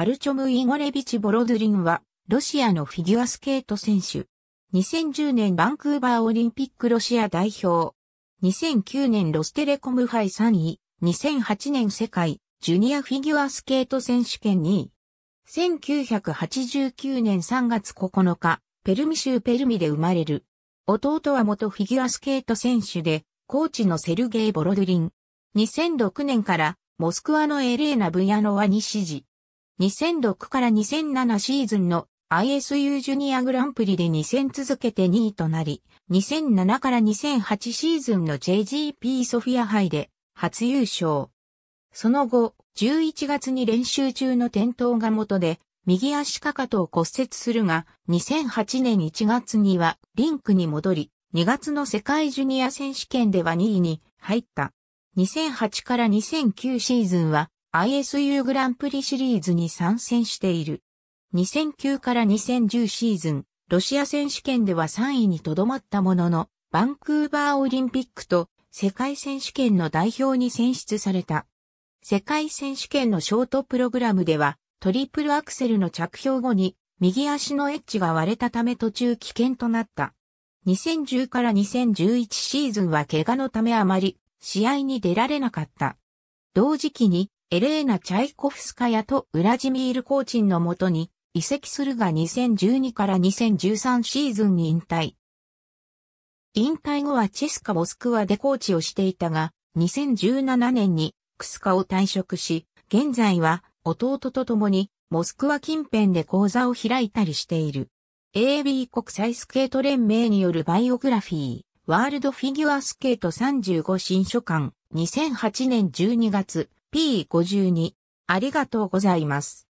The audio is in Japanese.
アルチョム・イゴレビチ・ボロドゥリンは、ロシアのフィギュアスケート選手。2010年バンクーバーオリンピックロシア代表。2009年ロステレコム杯3位。2008年世界ジュニアフィギュアスケート選手権2位。1989年3月9日、ペルミ州ペルミで生まれる。弟は元フィギュアスケート選手で、コーチのセルゲイ・ボロドゥリン。2006年からモスクワのエレーナ・ブヤノワに支持。2006から2007シーズンの ISU ジュニアグランプリで2戦続けて2位となり、2007から2008シーズンの JGP ソフィア杯で初優勝。その後、11月に練習中の転倒が元で、右足かかとを骨折するが、2008年1月にはリンクに戻り、2月の世界ジュニア選手権では2位に入った。2008から2009シーズンは ISU グランプリシリーズに参戦している。2009から2010シーズン、ロシア選手権では3位にとどまったものの、バンクーバーオリンピックと世界選手権の代表に選出された。世界選手権のショートプログラムでは、トリプルアクセルの着氷後に、右足のエッジが割れたため途中危険となった。2010から2011シーズンは怪我のためあまり試合に出られなかった。同時期にエレーナ・チャイコフスカヤとウラジミール・コーチンのもとに移籍するが2012から2013シーズンに引退。引退後はチェスカ・モスクワでコーチをしていたが、2017年にクスカを退職し、現在は弟と共にモスクワ近辺で講座を開いたりしている。AB 国際スケート連盟によるバイオグラフィー、ワールドフィギュアスケート35新書館、2008年12月、P52 ありがとうございます。